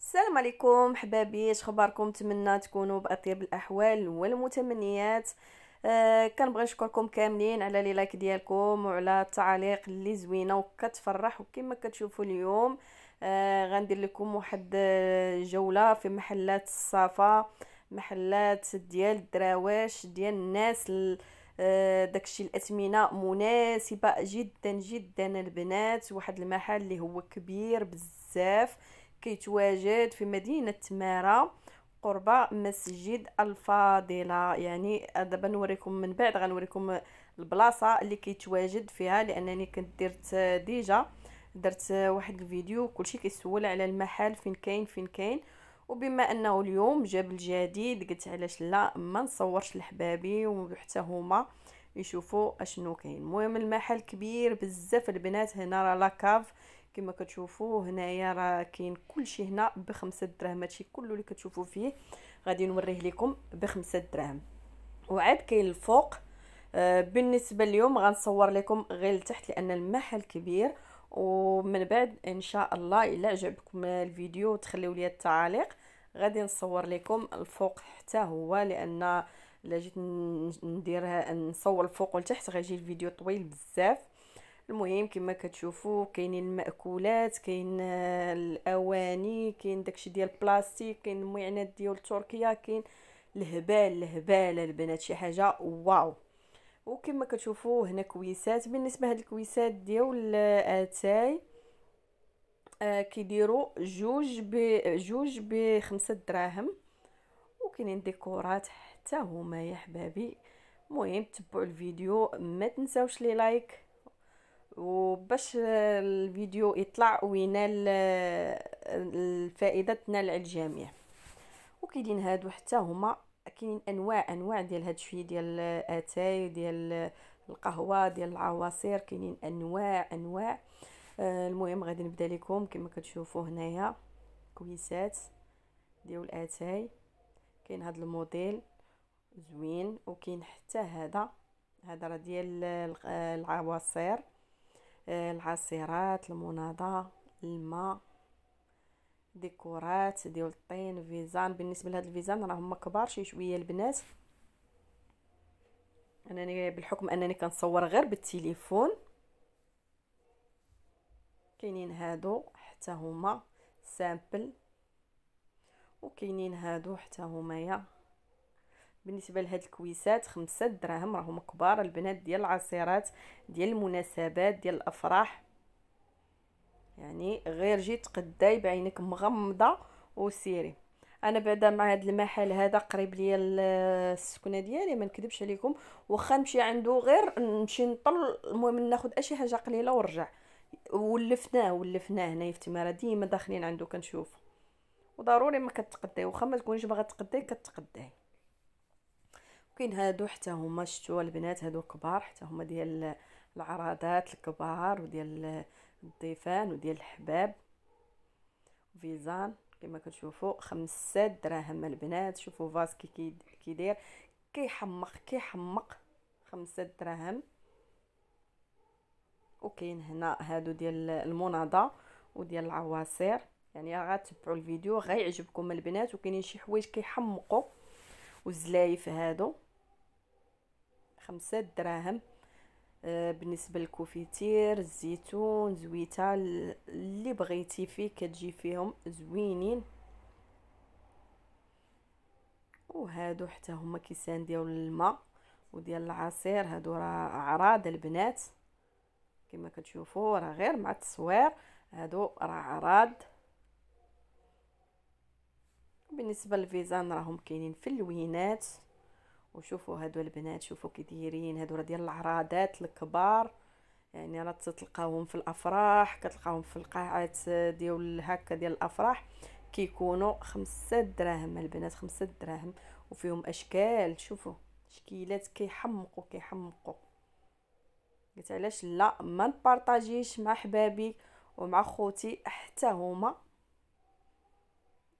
السلام عليكم حبابي اخباركم نتمنى تكونوا باطيب الاحوال والمتمنيات أه كنبغي نشكركم كاملين على لي لايك ديالكم وعلى التعاليق اللي زوينه وكتفرح وكما كتشوفوا اليوم أه غندير لكم واحد آه، جوله في محلات الصفا محلات ديال الدراواش ديال الناس أه داكشي الاثمنه مناسبه جدا جدا البنات واحد المحل اللي هو كبير بزاف كيتواجد في مدينه مارا قرب مسجد الفاضله يعني آه، دابا نوريكم من بعد غنوريكم البلاصه اللي كيتواجد فيها لانني كنت درت آه، ديجا درت آه، واحد الفيديو كلشي كيسول على المحل فين كاين فين كاين وبما انه اليوم جاب الجديد قلت علاش لا ما نصورش لحبابي وحتى هما يشوفوا اشنو كاين المهم المحل كبير بزاف البنات هنا راه لاكاف كما كتشوفوا هنايا راه كاين كلشي هنا بخمسة دراهم هادشي كله اللي كتشوفوا فيه غادي نوريه لكم بخمسة دراهم وعاد كاين الفوق آه، بالنسبه اليوم غنصور لكم غير لتحت لان المحل كبير ومن بعد ان شاء الله الا عجبكم الفيديو تخليو لي التعاليق غادي نصور لكم الفوق حتى هو لان الا جيت نديرها نصور الفوق والتحت غيجي الفيديو طويل بزاف المهم كما كتشوفوا كاينين الماكولات كاين آه، الاواني كاين داكشي ديال البلاستيك كاين المعنات ديال تركيا كاين الهبال الهبال البنات شي حاجه واو وكما كتشوفوا هنا كويسات بالنسبه لهاد الكويسات ديال آه، اتاي آه كيديروا جوج ب جوج بخمسة دراهم وكاينين ديكورات حتى هما يا حبابي المهم تبعوا الفيديو ما تنساوش لي لايك وباش الفيديو يطلع وينال آه، الفائده تنال على الجميع وكاينين هادو حتى هما كاينين انواع انواع ديال هاد الشويه ديال اتاي ديال القهوه ديال العواصير كاينين انواع انواع آه، المهم غادي نبدا لكم كما كتشوفوا هنايا كويسات ديال الاتاي كاين هاد الموديل زوين وكاين حتى هذا هذا راه ديال آه، العواصير العصيرات المناضه الماء ديكورات ديال الطين فيزان بالنسبه لهاد الفيزان راه هما كبار شي شويه البنات انني بالحكم انني كنصور غير بالتليفون كاينين هادو حتى هما سامبل وكاينين هادو حتى هما يا بالنسبه لهاد الكويسات خمسة دراهم راهم كبار البنات ديال العصيرات ديال المناسبات ديال الافراح يعني غير جي تقداي بعينك مغمضه وسيري انا بعدا مع هذا المحل هذا قريب ليا السكنه ديالي ما نكذبش عليكم واخا نمشي عنده غير نمشي نطل المهم ناخذ اشي حاجه قليله ونرجع ولفناه ولفناه هنايا في تماره ديما داخلين عنده كنشوف وضروري ما كتقداي واخا ما تكونيش باغا تقداي كتقداي كاين هادو حتى هما شتو البنات هادو كبار حتى هما ديال العراضات الكبار وديال الضيفان وديال الحباب فيزان كما كتشوفوا خمسة دراهم البنات شوفوا فاس كي كيدير كيحمق كيحمق خمسة دراهم وكاين هنا هادو ديال المناضه وديال العواصير يعني غتبعوا الفيديو غيعجبكم البنات وكاينين شي حوايج كيحمقوا والزلايف هادو خمسة دراهم آه، بالنسبه للكوفيتير الزيتون زويته اللي بغيتي فيه كتجي فيهم زوينين وهادو حتى هما كيسان ديال الماء وديال العصير هادو راه عراض البنات كما كتشوفوا راه غير مع التصوير هادو راه عراض بالنسبه للفيزان راهم كاينين في اللوينات وشوفوا هادو البنات شوفوا كي دايرين هادو راه ديال العراضات الكبار يعني راه تلقاوهم في الافراح كتلقاهم في القاعات ديال هكا ديال الافراح كيكونوا خمسة دراهم البنات خمسة دراهم وفيهم اشكال شوفوا تشكيلات كيحمقوا كيحمقوا قلت علاش لا ما نبارطاجيش مع حبابي ومع خوتي حتى هما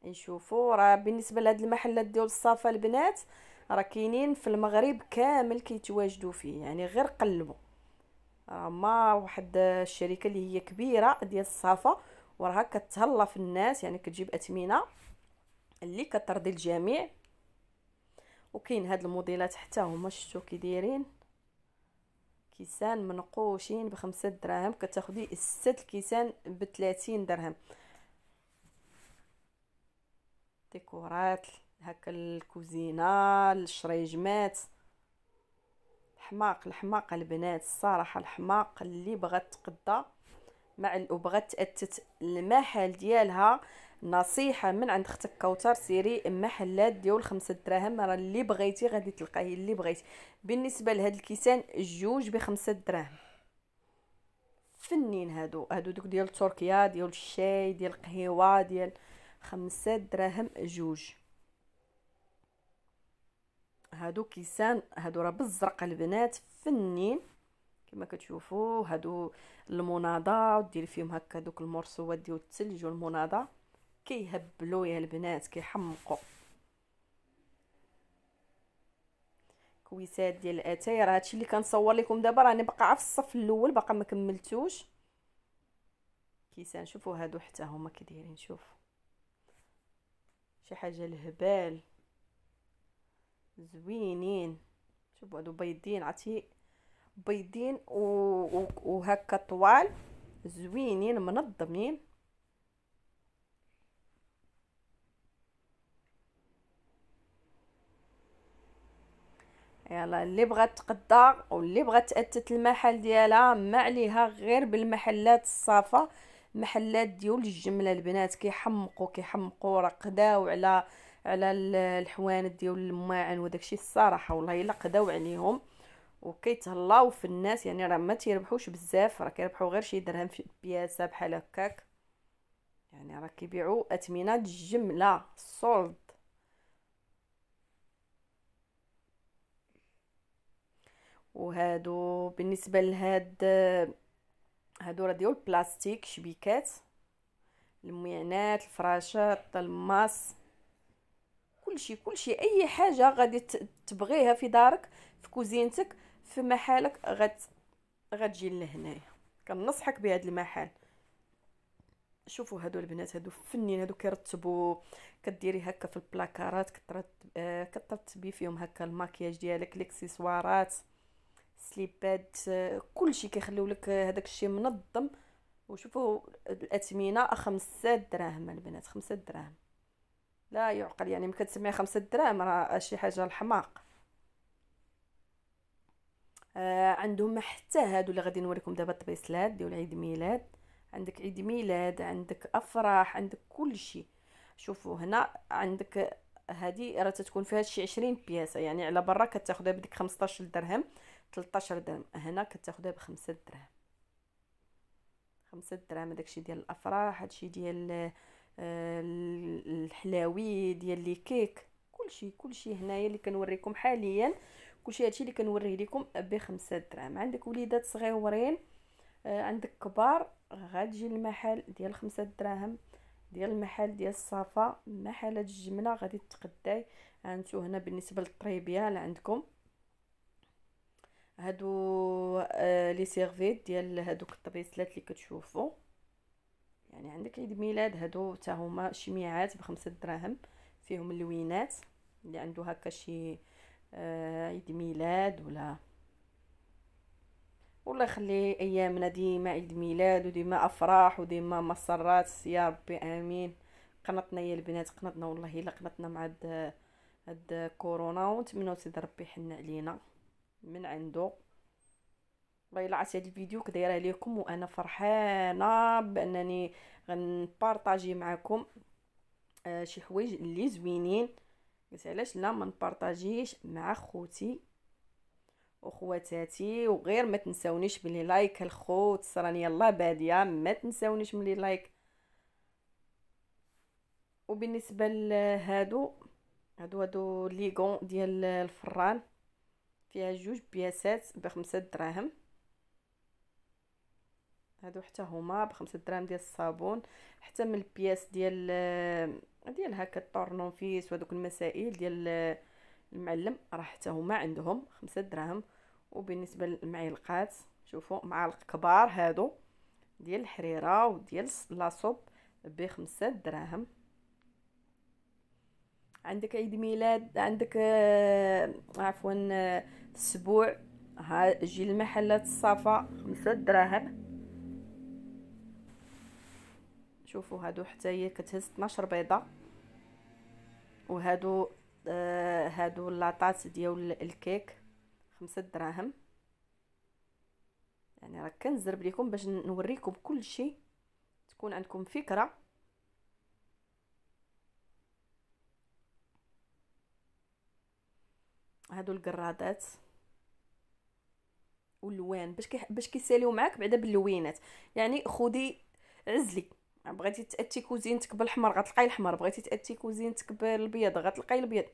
نشوفوا راه بالنسبه لهاد المحلات ديال الصفا البنات راه كاينين في المغرب كامل كيتواجدوا فيه يعني غير قلبوا ما واحد الشركه اللي هي كبيره ديال الصفا وراها كتهلا في الناس يعني كتجيب اثمنه اللي كترضي الجميع وكاين هاد الموديلات حتى هما شفتو كي دايرين كيسان منقوشين بخمسة دراهم كتاخدي ستة الكيسان بثلاثين درهم ديكورات هكا الكوزينه الشريجمات الحماق الحماق البنات الصراحه الحماق اللي بغات تقضى مع وبغات تاتت المحل ديالها نصيحه من عند اختك كوثر سيري محلات ديال خمسة دراهم راه اللي بغيتي غادي تلقاه اللي بغيتي بالنسبه لهاد الكيسان جوج بخمسة دراهم فنين هادو هادو دوك ديال تركيا ديال الشاي ديال القهوه ديال خمسة دراهم جوج هادو كيسان هادو راه بالزرق البنات فنين كما كتشوفوا هادو المناضه ودير فيهم هكا دوك المرسوات ديال الثلج والمناضه كيهبلوا يا البنات كيحمقوا كويسات ديال الاتاي راه هادشي اللي كنصور لكم دابا راني باقا في الصف الاول باقا ما كملتوش كيسان شوفوا هادو حتى هما كدايرين شوفوا شي حاجه الهبال زوينين شوفوا هادو بيضين عرفتي بيضين و... و... وهكا طوال زوينين منظمين يلا اللي بغات تقدر واللي بغات تأتت المحل ديالها ما عليها غير بالمحلات الصافا محلات ديال الجمله البنات كيحمقوا كيحمقوا راه قداو على على الحوانت ديال الماعن وداكشي الصراحه والله الا قداو عليهم وكيتهلاو في الناس يعني راه ما تيربحوش بزاف راه كيربحوا غير شي درهم في بياسه بحال هكاك يعني راه كيبيعوا اثمنه الجمله السولد وهادو بالنسبه لهاد هادو راه ديال البلاستيك شبيكات الميعنات الفراشات الماس كلشي كلشي اي حاجه غادي تبغيها في دارك في كوزينتك في محلك غت غتجي لهنايا كنصحك بهذا المحل شوفوا هادو البنات هادو فنين هادو كيرتبوا كديري هكا في البلاكارات كترتب آه، كترتبي فيهم هكا الماكياج ديالك الاكسسوارات سليبات آه، كلشي كيخليو لك هذاك الشيء منظم وشوفوا الاثمنه 5 دراهم البنات 5 دراهم لا يعقل يعني تسميها خمسة دراهم راه شي حاجة الحماق آه عندهم حتى هادو اللي غادي نوريكم دابا الطبيسلات ديال عيد ميلاد عندك عيد ميلاد عندك افراح عندك كل شيء شوفوا هنا عندك هذه راه تتكون فيها شي 20 بياسه يعني على برا كتاخذها بديك 15 درهم 13 درهم هنا كتاخذها بخمسة درهم دراهم درهم دراهم داكشي ديال الافراح هادشي ديال الحلاوي ديال لي كيك كلشي كلشي هنايا اللي كنوريكم حاليا كلشي هادشي اللي كنوريه لكم بخمسة دراهم عندك وليدات صغيورين آه، عندك كبار غتجي المحل ديال خمسة دراهم ديال المحل ديال الصفا محلات الجمله غادي تقداي هانتو هنا بالنسبه للطريبيال عندكم هادو آه لي سيرفيت ديال هادوك الطبيسلات اللي كتشوفوا يعني عندك عيد ميلاد هادو حتى هما شميعات بخمسة دراهم فيهم اللوينات اللي عنده هكا شي آه عيد ميلاد ولا والله يخلي ايامنا ديما عيد ميلاد وديما افراح وديما مسرات يا ربي امين قنطنا يا البنات قنطنا والله الا قنطنا مع هاد هاد كورونا ونتمنوا سيدي ربي يحن علينا من عنده الله الا عرفت هذا الفيديو كدايره ليكم وانا فرحانه بانني غنبارطاجي معكم آه شي حوايج اللي زوينين قلت علاش لا ما نبارطاجيش مع خوتي وخواتاتي وغير ما تنساونيش ملي لايك الخوت راني يلا باديه ما تنساونيش ملي لايك وبالنسبه لهادو هادو هادو ليغون ديال الفران فيها جوج بياسات بخمسة دراهم هادو حتى هما بخمسة دراهم ديال الصابون حتى من البياس ديال آه، ديال هكا الطورنوفيس وهذوك المسائل ديال آه، المعلم راه حتى هما عندهم خمسة دراهم وبالنسبه للمعلقات شوفوا معالق كبار هادو ديال الحريره وديال لاصوب بخمسة دراهم عندك عيد ميلاد عندك آه عفوا السبوع آه، ها جي المحلات الصفا خمسة دراهم شوفوا هادو حتى هي كتهز 12 بيضه وهادو آه هادو لاطات ديال الكيك خمسة دراهم يعني راه كنزرب لكم باش نوريكم كل شيء تكون عندكم فكره هادو القرادات واللوان باش كي باش كيساليو معاك بعدا باللوينات يعني خدي عزلي بغيتي تاتي كوزينتك بالحمر غتلقاي الحمر بغيتي تاتي كوزينتك بالبيض غتلقاي البيض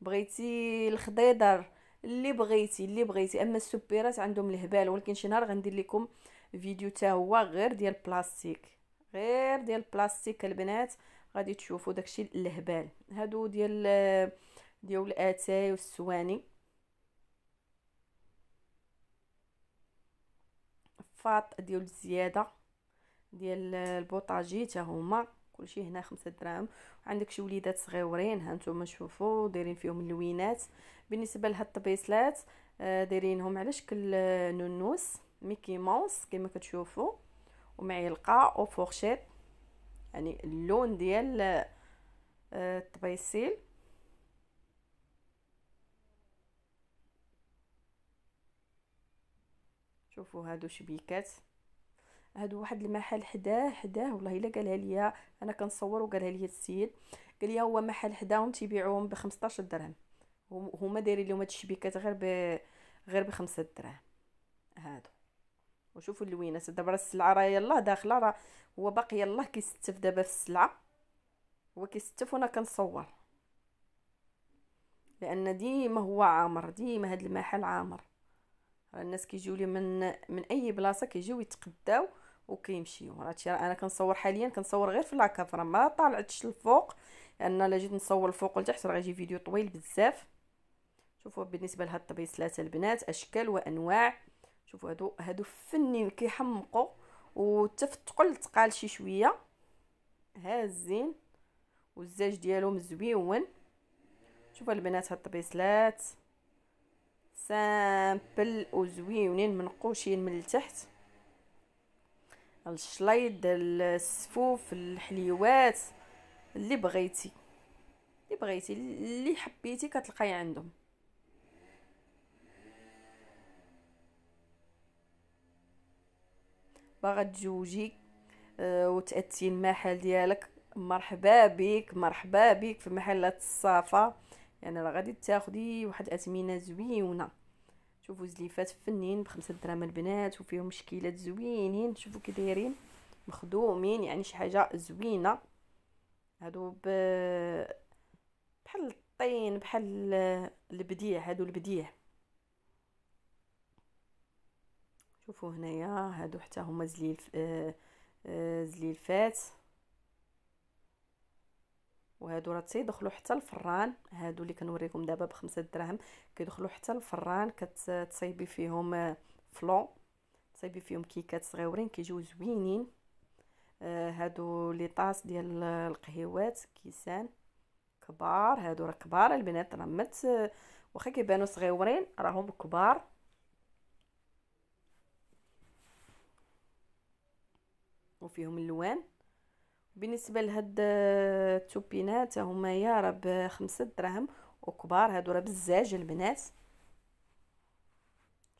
بغيتي الخضيضر اللي بغيتي اللي بغيتي اما السبيرات عندهم الهبال ولكن شي نهار غندير لكم فيديو تا هو غير ديال البلاستيك غير ديال البلاستيك البنات غادي تشوفوا داكشي الهبال هادو ديال ديال الاتاي والسواني فاط ديال الزياده ديال البوطاجي حتى هما كلشي هنا خمسة دراهم عندك شي وليدات صغيورين هانتوما شوفوا دايرين فيهم اللوينات بالنسبه لهاد الطبيصلات آه، دايرينهم على شكل آه، نونوس ميكي ماوس كما كتشوفوا ومعلقه او فورشيت يعني اللون ديال آه، الطبيسيل شوفوا هادو شبيكات هادو واحد المحل حداه حداه والله الا قالها ليا انا كنصور وقالها ليا السيد قال لي هو محل حداهم تيبيعوهم ب 15 درهم هما دايرين لهم هاد الشبيكات غير ب غير ب 5 درهم هادو وشوفوا اللوينات دابا راه السلعه راه يلاه داخله راه هو باقي يلاه كيستف دابا في السلعه هو كيستف وانا كنصور لان ديما هو عامر ديما هاد المحل عامر الناس كيجيو لي من من اي بلاصه كيجيو يتقداو وكيمشيو هادشي انا كنصور حاليا كنصور غير في لاكافرا ما طالعتش الفوق لان الا جيت نصور الفوق لتحت راه غيجي فيديو طويل بزاف شوفوا بالنسبه لهاد ثلاثه البنات اشكال وانواع شوفوا هادو هادو فني كيحمقوا وتفتقل تقال شي شويه هازين والزاج ديالهم زويون شوفوا البنات هاد الطبيسلات سامبل وزويونين منقوشين من التحت الشلايض السفوف الحليوات اللي بغيتي اللي بغيتي اللي حبيتي كتلقاي عندهم باغا تزوجي آه، وتاتي المحل ديالك مرحبا بك مرحبا بك في محلات الصفا يعني راه غادي تاخدي واحد الاثمنه زوينه شوفوا زليفات فنين بخمسة دراهم البنات وفيهم شكيلات زوينين شوفوا كي دايرين مخدومين يعني شي حاجه زوينه هادو ب بحال الطين بحال البديع هادو البديع شوفوا هنايا هادو حتى هما زليل آه آه وهادو راه تيدخلوا حتى الفران هادو اللي كنوريكم دابا بخمسة دراهم كيدخلوا حتى الفران كتصايبي فيهم آه، فلو تصايبي فيهم كيكات صغيورين كيجيو زوينين آه هادو لي طاس ديال القهيوات كيسان كبار هادو راه كبار البنات راه مت آه، واخا كيبانو صغيورين راهم كبار وفيهم اللوان بالنسبه لهاد التوبينات هما يا راه بخمسة دراهم وكبار هادو راه بزاج البنات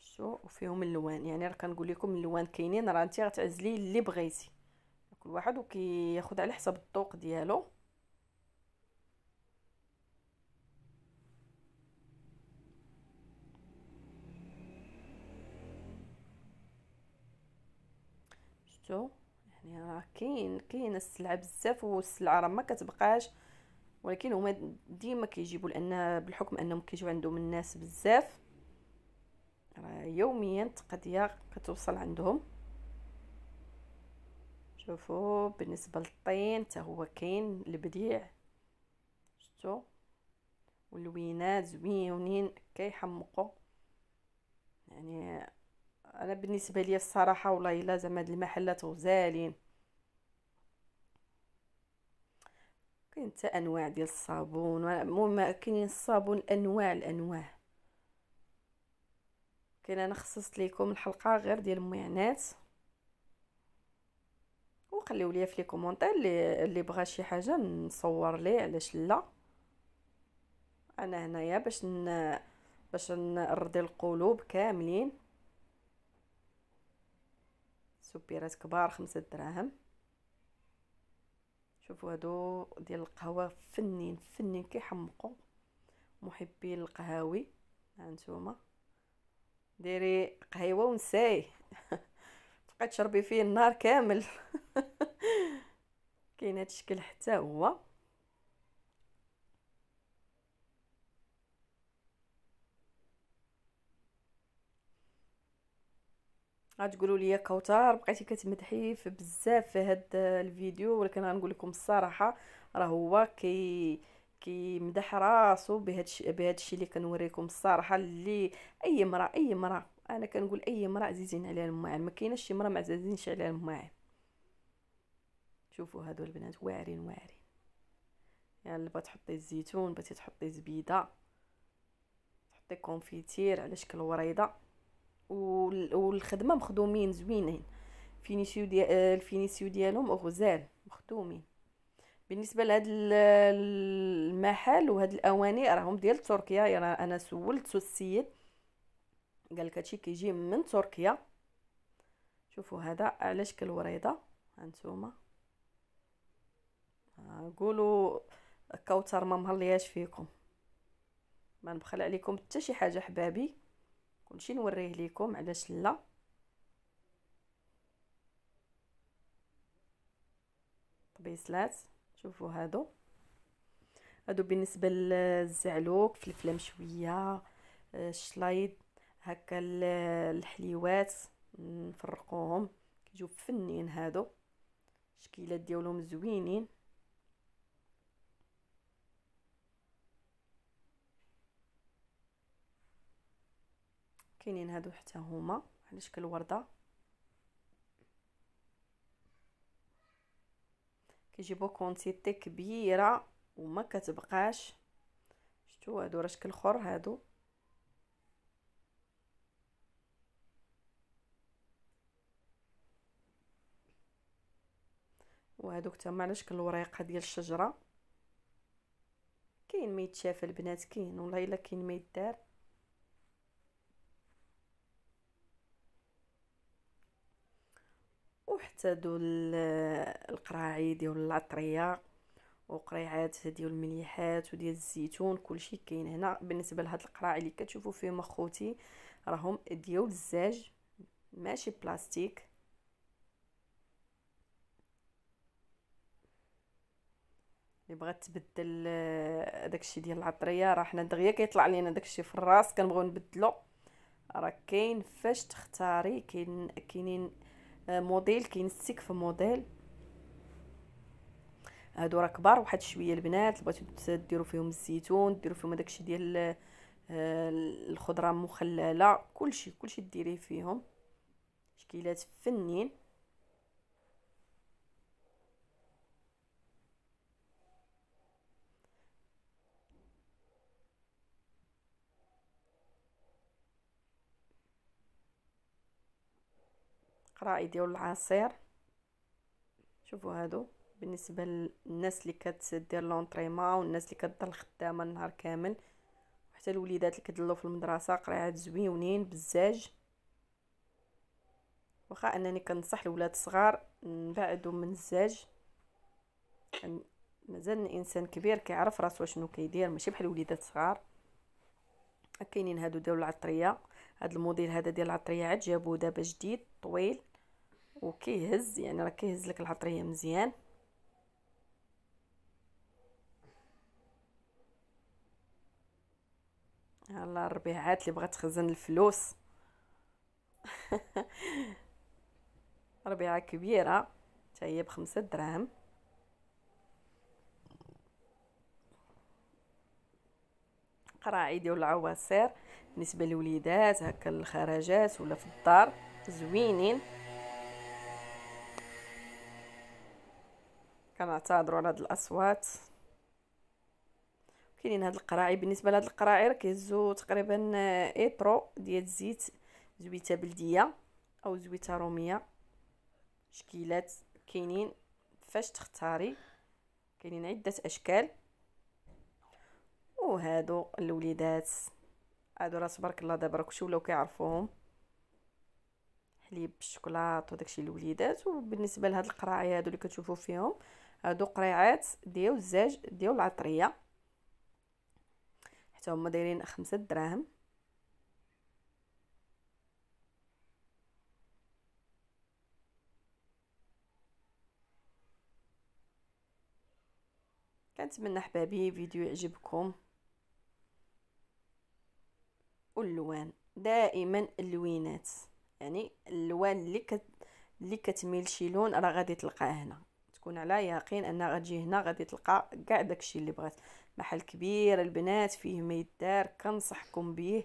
شو وفيهم اللوان يعني راه كنقول لكم اللوان كاينين راه انت غتعزلي اللي بغيتي كل واحد وكياخذ على حسب الطوق ديالو شتو راه كاين كاين السلعه بزاف والسلعه راه ما كتبقاش ولكن هما ديما كيجيبوا لان بالحكم انهم كيجيو عندهم الناس بزاف راه يوميا التقضيه كتوصل عندهم شوفوا بالنسبه للطين حتى هو كاين البديع شفتوا واللوينات زوينين كيحمقوا يعني انا بالنسبه لي الصراحه والله الا زعما هاد المحلات غزالين كاين حتى انواع ديال الصابون المهم كاينين الصابون انواع الانواع كاين انا خصصت لكم الحلقه غير ديال المعنات وخليو ليا في لي كومونتير اللي اللي بغى شي حاجه نصور ليه علاش لا انا هنايا باش ن... باش نرضي القلوب كاملين سبيرات كبار خمسة دراهم شوفوا هادو ديال القهوه فنين فنين كيحمقوا محبي القهاوي هانتوما ديري قهيوه ونساي تبقى تشربي فيه النهار كامل كاين هاد الشكل حتى هو غتقولوا لي كوثر بقيتي كتمدحي في بزاف في هذا الفيديو ولكن غنقول لكم الصراحه راه هو كي كيمدح راسو بهذا بهذا الشيء اللي كنوريكم الصراحه اللي اي امراه اي امراه انا كنقول اي امراه عزيزين عليها الماعن ما كايناش شي امراه ما عزيزينش عليها الماعن شوفوا هادو البنات واعرين واعرين يعني بغات تحطي الزيتون بغيتي تحطي زبيده تحطي كونفيتير على شكل وريضه والخدمه مخدومين زوينين فينيسيو ديال الفينيسيو ديالهم غزال مخدومين بالنسبه لهاد المحل وهاد الاواني راهم ديال تركيا يعني انا سولت السيد قال لك هادشي كيجي من تركيا شوفوا هذا على شكل وريضه هانتوما قولوا كوثر ما مهلياش فيكم ما نبخل عليكم حتى شي حاجه حبابي كلشي نوريه ليكم علاش لا طبيصلات شوفوا هادو هادو بالنسبه للزعلوك فلفله مشويه الشلايد آه، هكا الحليوات نفرقوهم كيجيو فنين هادو الشكيلات ديالهم زوينين كاينين هادو حتى هما على شكل ورده كيجيبو كونتيتي كبيره وما كتبقاش شتو هادو راه شكل خر هادو وهادوك تما على شكل وريقه ديال الشجره كاين ما يتشاف البنات كاين والله الا كاين ما يدار حتى دو القراعي ديال العطريه وقريعات ديال المليحات وديال الزيتون كلشي كاين هنا بالنسبه لهاد القراعي اللي كتشوفوا فيهم اخوتي راهم ديال الزاج ماشي بلاستيك اللي بغات تبدل آه، داكشي ديال العطريه راه حنا دغيا كيطلع لينا داكشي في الراس كنبغيو نبدلو راه كاين فاش تختاري كاين كاينين موديل كاين في موديل هادو راه كبار واحد شويه البنات اللي بغيتو ديروا فيهم الزيتون ديروا فيهم داكشي ديال آه، الخضره مخلله كلشي كلشي ديريه فيهم تشكيلات فنين قرائي ديال العصير شوفوا هادو بالنسبه للناس اللي كتدير لونطريما والناس اللي كتضل خدامه النهار كامل وحتى الوليدات اللي كيدلو في المدرسه قريعات زويونين بزاج واخا انني كنصح الولاد الصغار نبعدوا من الزاج مازال الانسان كبير كيعرف راسو شنو كيدير ماشي بحال الوليدات الصغار كاينين هادو ديال العطريه هاد الموديل هذا ديال العطريه عاد جابوه دابا جديد طويل وكيهز يعني راه كيهز لك العطريه مزيان يلا الربيعات اللي بغات تخزن الفلوس ربيعه كبيره حتى هي بخمسة دراهم قراعي ديال العواصير بالنسبه للوليدات هكا الخرجات ولا في الدار زوينين كنعتذروا على هاد الاصوات كاينين هاد القراعي بالنسبه لهاد القراعي راه كيهزو تقريبا ايترو آه، ديال الزيت زويته بلديه او زويته روميه شكيلات كاينين فاش تختاري كاينين عده اشكال وهادو الوليدات هادو راه تبارك الله دابا راك ولاو كيعرفوهم حليب بالشوكولاط وداكشي الوليدات وبالنسبه لهاد القراعي هادو اللي كتشوفوا فيهم هادو قريعات ديال الزاج ديال العطريه حتى هما دايرين خمسة دراهم كنتمنى حبابي فيديو يعجبكم واللوان دائما اللوينات يعني اللوان اللي كت... اللي كتميل شي لون راه غادي تلقاه هنا تكون على يقين انها غتجي هنا غادي تلقى كاع داكشي اللي بغات محل كبير البنات فيه ما يدار كنصحكم به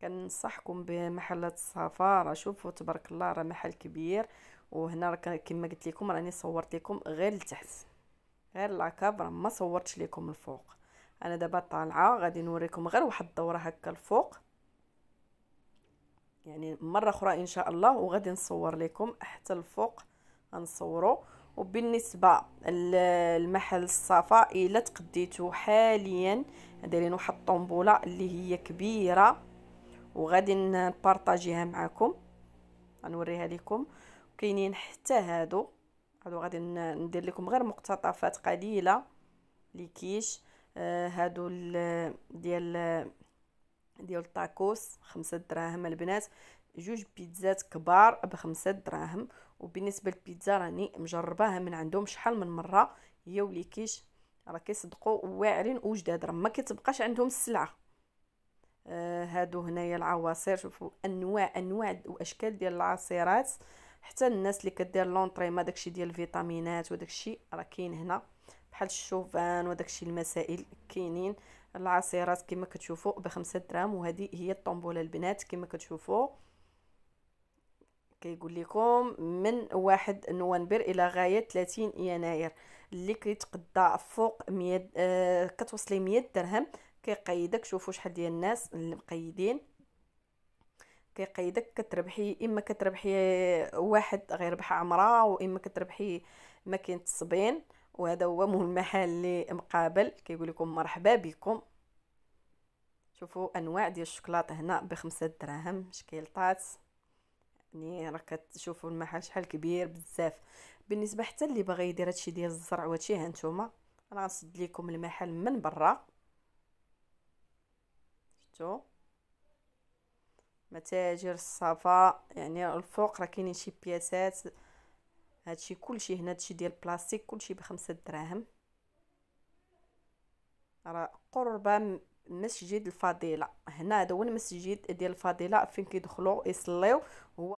كنصحكم بمحلات السفاره شوفوا تبارك الله راه محل كبير وهنا راه كما قلت لكم راني صورت لكم غير لتحت غير لاكاب راه ما صورتش لكم الفوق انا دابا طالعه غادي نوريكم غير واحد الدوره هكا الفوق يعني مره اخرى ان شاء الله وغادي نصور لكم حتى الفوق غنصورو وبالنسبه للمحل الصفا الا تقديتو حاليا دايرين واحد الطومبوله اللي هي كبيره وغادي نبارطاجيها معكم غنوريها لكم كاينين حتى هادو هادو غادي ندير لكم غير مقتطفات قليله لكيش آه هادو ديال ديال الطاكوس خمسة دراهم البنات جوج بيتزات كبار بخمسة دراهم وبالنسبه للبيتزا راني مجرباها من عندهم شحال من مره هي وليكيش راه كيصدقوا واعرين وجداد راه ما كتبقاش عندهم السلعه آه هادو هنايا العواصير شوفوا انواع انواع واشكال ديال العصيرات حتى الناس اللي كدير لونطري ما داكشي ديال الفيتامينات وداكشي راه كاين هنا بحال الشوفان وداكشي المسائل كاينين العصيرات كما كتشوفوا بخمسة دراهم وهذه هي الطومبوله البنات كما كتشوفوا كيقول لكم من واحد نوفمبر الى غايه 30 يناير اللي كيتقدا فوق 100 آه كتوصلي 100 درهم كيقيدك شوفوا شحال ديال الناس اللي مقيدين كيقيدك كتربحي اما كتربحي واحد غير ربح عمره واما كتربحي ماكينه تصبين وهذا هو المحل اللي مقابل كيقول لكم مرحبا بكم شوفوا انواع ديال الشوكولاته هنا بخمسة دراهم شكيلطات فهمتني راه كتشوفوا المحل شحال كبير بزاف بالنسبه حتى اللي باغي يدير هادشي ديال الزرع وهادشي ها نتوما انا غنسد لكم المحل من برا شفتوا متاجر الصفاء يعني الفوق راه كاينين شي بياسات هادشي كلشي هنا هادشي ديال البلاستيك كلشي بخمسة دراهم راه قرب مسجد الفضيله هنا هذا هو المسجد ديال الفضيله فين كيدخلوا يصليو هو